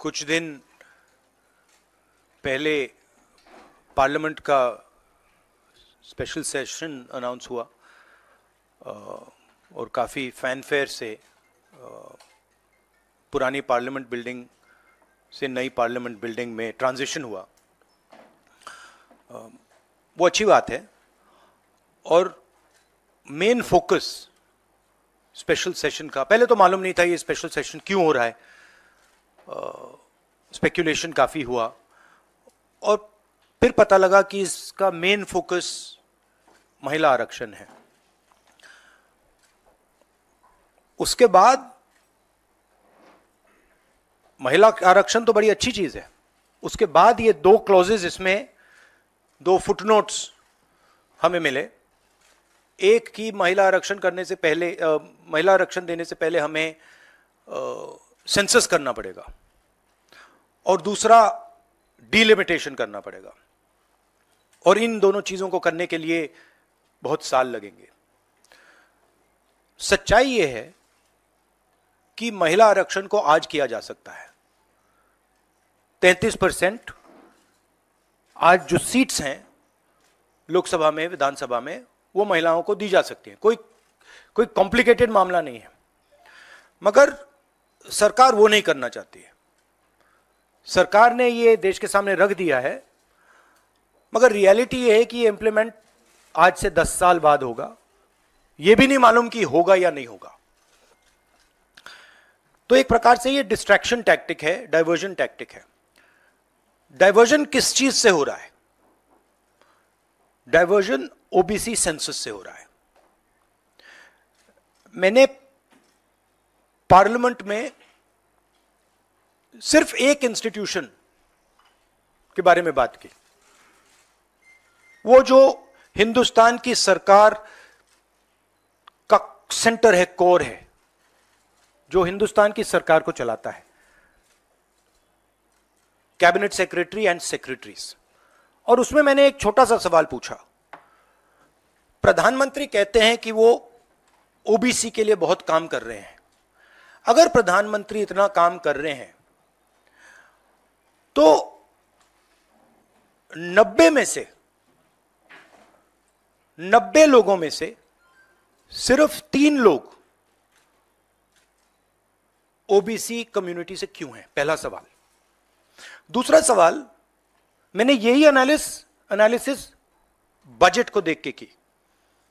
कुछ दिन पहले पार्लियामेंट का स्पेशल सेशन अनाउंस हुआ और काफ़ी फैनफेयर से पुरानी पार्लियामेंट बिल्डिंग से नई पार्लियामेंट बिल्डिंग में ट्रांजिशन हुआ वो अच्छी बात है और मेन फोकस स्पेशल सेशन का पहले तो मालूम नहीं था ये स्पेशल सेशन क्यों हो रहा है स्पेकुलेशन काफ़ी हुआ और फिर पता लगा कि इसका मेन फोकस महिला आरक्षण है उसके बाद महिला आरक्षण तो बड़ी अच्छी चीज़ है उसके बाद ये दो क्लॉजेज इसमें दो फुटनोट्स हमें मिले एक की महिला आरक्षण करने से पहले आ, महिला आरक्षण देने से पहले हमें आ, सेंसस करना पड़ेगा और दूसरा डिलिमिटेशन करना पड़ेगा और इन दोनों चीजों को करने के लिए बहुत साल लगेंगे सच्चाई यह है कि महिला आरक्षण को आज किया जा सकता है 33 परसेंट आज जो सीट्स हैं लोकसभा में विधानसभा में वो महिलाओं को दी जा सकती हैं कोई कोई कॉम्प्लिकेटेड मामला नहीं है मगर सरकार वो नहीं करना चाहती है सरकार ने ये देश के सामने रख दिया है मगर रियलिटी ये है कि ये आज से दस साल बाद होगा ये भी नहीं मालूम कि होगा या नहीं होगा तो एक प्रकार से ये डिस्ट्रैक्शन टैक्टिक है डाइवर्जन टैक्टिक है डाइवर्जन किस चीज से हो रहा है डाइवर्जन ओबीसी सेंसस से हो रहा है मैंने पार्लियामेंट में सिर्फ एक इंस्टीट्यूशन के बारे में बात की वो जो हिंदुस्तान की सरकार का सेंटर है कोर है जो हिंदुस्तान की सरकार को चलाता है कैबिनेट सेक्रेटरी एंड सेक्रेटरीज और उसमें मैंने एक छोटा सा सवाल पूछा प्रधानमंत्री कहते हैं कि वो ओबीसी के लिए बहुत काम कर रहे हैं अगर प्रधानमंत्री इतना काम कर रहे हैं तो नब्बे में से नब्बे लोगों में से सिर्फ तीन लोग ओबीसी कम्युनिटी से क्यों हैं पहला सवाल दूसरा सवाल मैंने यही एनालिस एनालिसिस बजट को देख के की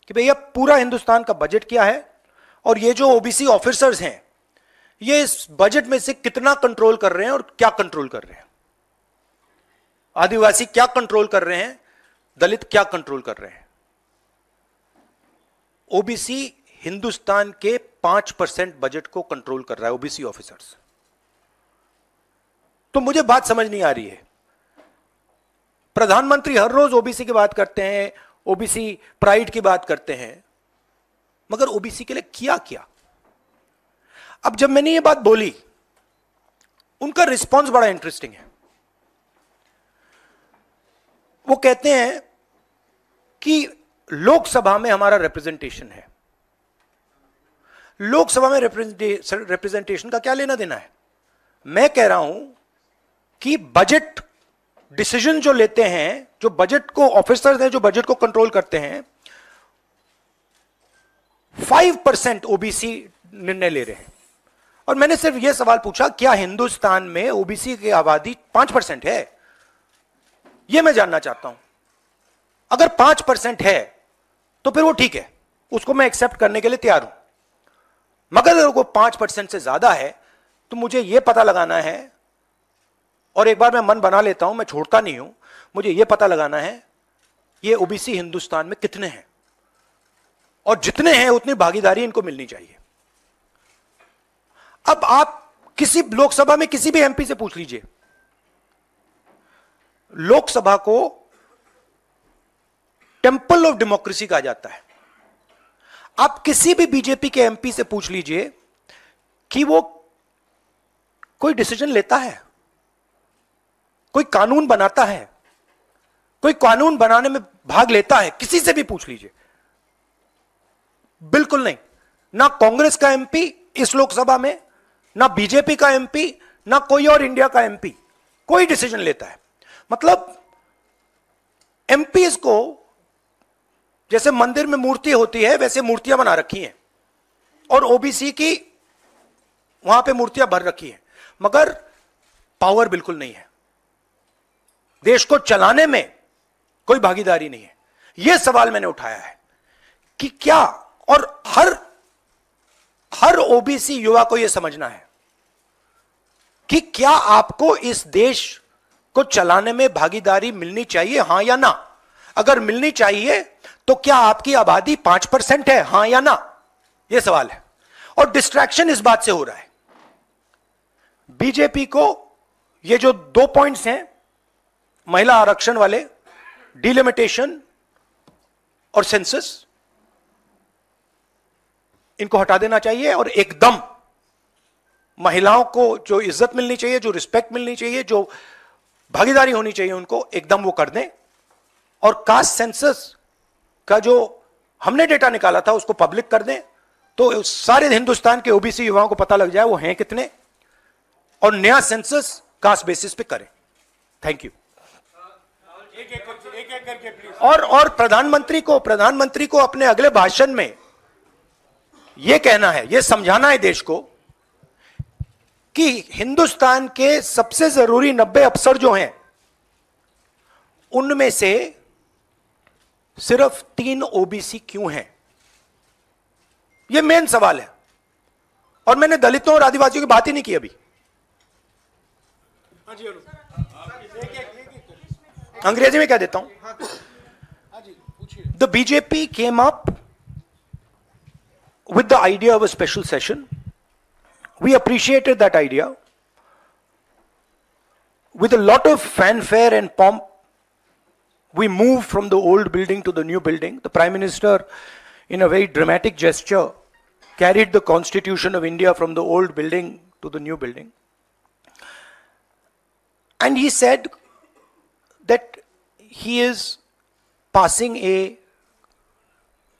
कि भैया पूरा हिंदुस्तान का बजट क्या है और ये जो ओबीसी ऑफिसर्स हैं ये इस बजट में से कितना कंट्रोल कर रहे हैं और क्या कंट्रोल कर रहे हैं आदिवासी क्या कंट्रोल कर रहे हैं दलित क्या कंट्रोल कर रहे हैं ओबीसी हिंदुस्तान के पांच परसेंट बजट को कंट्रोल कर रहा है ओबीसी ऑफिसर्स तो मुझे बात समझ नहीं आ रही है प्रधानमंत्री हर रोज ओबीसी की बात करते हैं ओबीसी प्राइड की बात करते हैं मगर ओबीसी के लिए किया क्या अब जब मैंने ये बात बोली उनका रिस्पॉन्स बड़ा इंटरेस्टिंग है वो कहते हैं कि लोकसभा में हमारा रिप्रेजेंटेशन है लोकसभा में रिप्रेजेंटेशन का क्या लेना देना है मैं कह रहा हूं कि बजट डिसीजन जो लेते हैं जो बजट को ऑफिसर्स हैं जो बजट को कंट्रोल करते हैं फाइव परसेंट ओबीसी निर्णय ले रहे हैं और मैंने सिर्फ यह सवाल पूछा क्या हिंदुस्तान में ओबीसी की आबादी पांच परसेंट है यह मैं जानना चाहता हूं अगर पांच परसेंट है तो फिर वो ठीक है उसको मैं एक्सेप्ट करने के लिए तैयार हूं मगर अगर वो पांच परसेंट से ज्यादा है तो मुझे यह पता लगाना है और एक बार मैं मन बना लेता हूं मैं छोड़ता नहीं हूं मुझे यह पता लगाना है ये ओबीसी हिंदुस्तान में कितने हैं और जितने हैं उतनी भागीदारी इनको मिलनी चाहिए अब आप किसी लोकसभा में किसी भी एमपी से पूछ लीजिए लोकसभा को टेम्पल ऑफ डेमोक्रेसी कहा जाता है आप किसी भी बीजेपी के एमपी से पूछ लीजिए कि वो कोई डिसीजन लेता है कोई कानून बनाता है कोई कानून बनाने में भाग लेता है किसी से भी पूछ लीजिए बिल्कुल नहीं ना कांग्रेस का एमपी इस लोकसभा में ना बीजेपी का एमपी ना कोई और इंडिया का एमपी कोई डिसीजन लेता है मतलब एमपीज को जैसे मंदिर में मूर्ति होती है वैसे मूर्तियां बना रखी हैं और ओबीसी की वहां पे मूर्तियां भर रखी हैं मगर पावर बिल्कुल नहीं है देश को चलाने में कोई भागीदारी नहीं है यह सवाल मैंने उठाया है कि क्या और हर हर ओबीसी युवा को यह समझना है कि क्या आपको इस देश को चलाने में भागीदारी मिलनी चाहिए हां या ना अगर मिलनी चाहिए तो क्या आपकी आबादी पांच परसेंट है हां या ना यह सवाल है और डिस्ट्रैक्शन इस बात से हो रहा है बीजेपी को ये जो दो पॉइंट्स हैं महिला आरक्षण वाले डिलिमिटेशन और सेंसस इनको हटा देना चाहिए और एकदम महिलाओं को जो इज्जत मिलनी चाहिए जो रिस्पेक्ट मिलनी चाहिए जो भागीदारी होनी चाहिए उनको एकदम वो कर दें और कास्ट सेंसस का जो हमने डेटा निकाला था उसको पब्लिक कर दें तो सारे हिंदुस्तान के ओबीसी युवाओं को पता लग जाए वो हैं कितने और नया सेंसस कास्ट बेसिस पे करें थैंक यू एक एक करके और और प्रधानमंत्री को प्रधानमंत्री को अपने अगले भाषण में यह कहना है यह समझाना है देश को कि हिंदुस्तान के सबसे जरूरी नब्बे अफसर जो हैं उनमें से सिर्फ तीन ओबीसी क्यों हैं यह मेन सवाल है और मैंने दलितों और आदिवासियों की बात ही नहीं की अभी अंग्रेजी में क्या देता हूं the BJP came up with the idea of a special session. We appreciated that idea. With a lot of fanfare and pomp, we moved from the old building to the new building. The Prime Minister, in a very dramatic gesture, carried the Constitution of India from the old building to the new building. And he said that he is passing a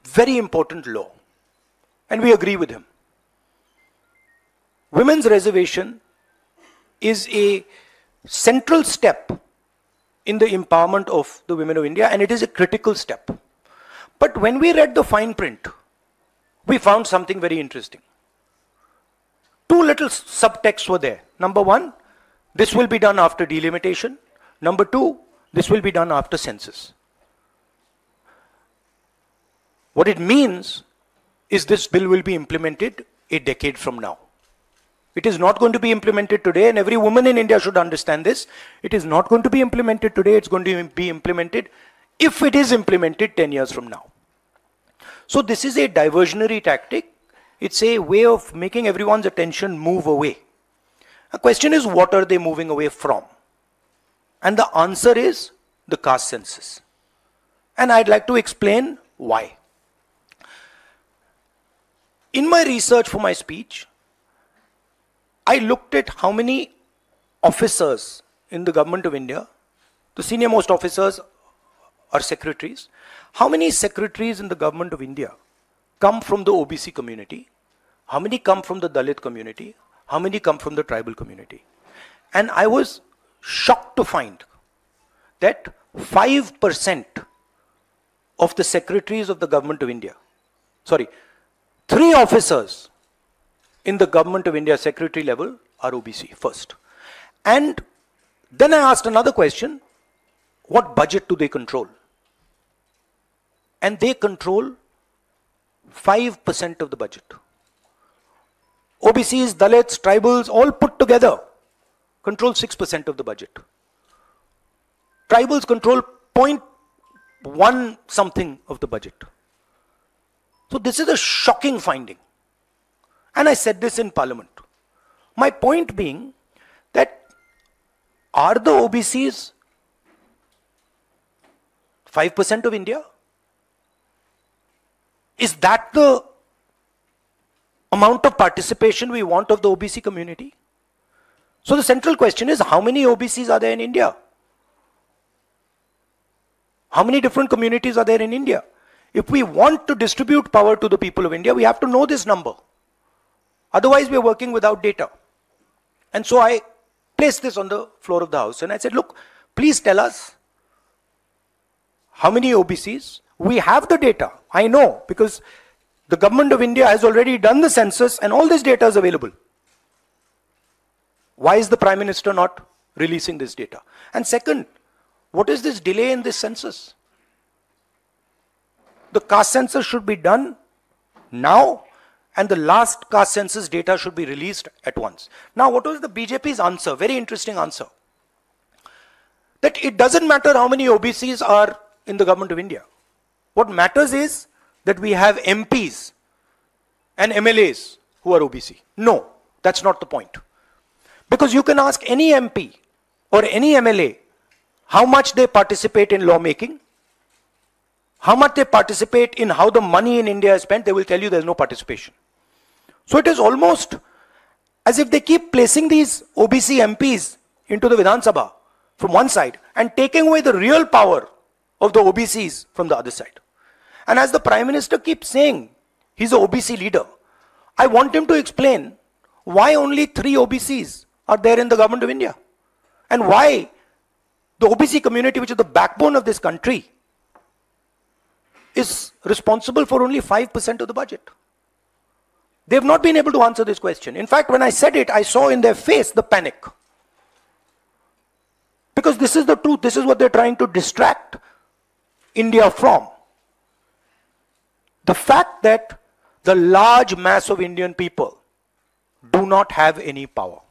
very important law. And we agree with him. Women's reservation is a central step in the empowerment of the women of India, and it is a critical step. But when we read the fine print, we found something very interesting. Two little subtexts were there. Number one, this will be done after delimitation. Number two, this will be done after census. What it means is this bill will be implemented a decade from now. It is not going to be implemented today, and every woman in India should understand this. It is not going to be implemented today, it's going to be implemented if it is implemented 10 years from now. So, this is a diversionary tactic. It's a way of making everyone's attention move away. The question is, what are they moving away from? And the answer is the caste census. And I'd like to explain why. In my research for my speech, I looked at how many officers in the government of India, the senior most officers are secretaries, how many secretaries in the government of India come from the OBC community, how many come from the Dalit community, how many come from the tribal community. And I was shocked to find that 5% of the secretaries of the government of India, sorry, Three officers in the Government of India secretary level are OBC first. And then I asked another question what budget do they control? And they control 5% of the budget. OBCs, Dalits, tribals, all put together control 6% of the budget. Tribals control 0.1 something of the budget. So this is a shocking finding. And I said this in parliament. My point being that are the OBCs 5% of India? Is that the amount of participation we want of the OBC community? So the central question is how many OBCs are there in India? How many different communities are there in India? If we want to distribute power to the people of India, we have to know this number. Otherwise, we're working without data. And so I placed this on the floor of the House and I said, look, please tell us how many OBCs. We have the data. I know because the government of India has already done the census and all this data is available. Why is the Prime Minister not releasing this data? And second, what is this delay in this census? the caste census should be done now and the last caste census data should be released at once. Now, what was the BJP's answer? Very interesting answer. That it doesn't matter how many OBCs are in the government of India. What matters is that we have MPs and MLAs who are OBC. No, that's not the point. Because you can ask any MP or any MLA how much they participate in lawmaking how much they participate in how the money in India is spent, they will tell you there's no participation. So it is almost as if they keep placing these OBC MPs into the Vidhan Sabha from one side and taking away the real power of the OBCs from the other side. And as the Prime Minister keeps saying, he's an OBC leader, I want him to explain why only three OBCs are there in the government of India and why the OBC community, which is the backbone of this country, is responsible for only 5% of the budget. They've not been able to answer this question. In fact, when I said it, I saw in their face the panic. Because this is the truth, this is what they're trying to distract India from. The fact that the large mass of Indian people do not have any power.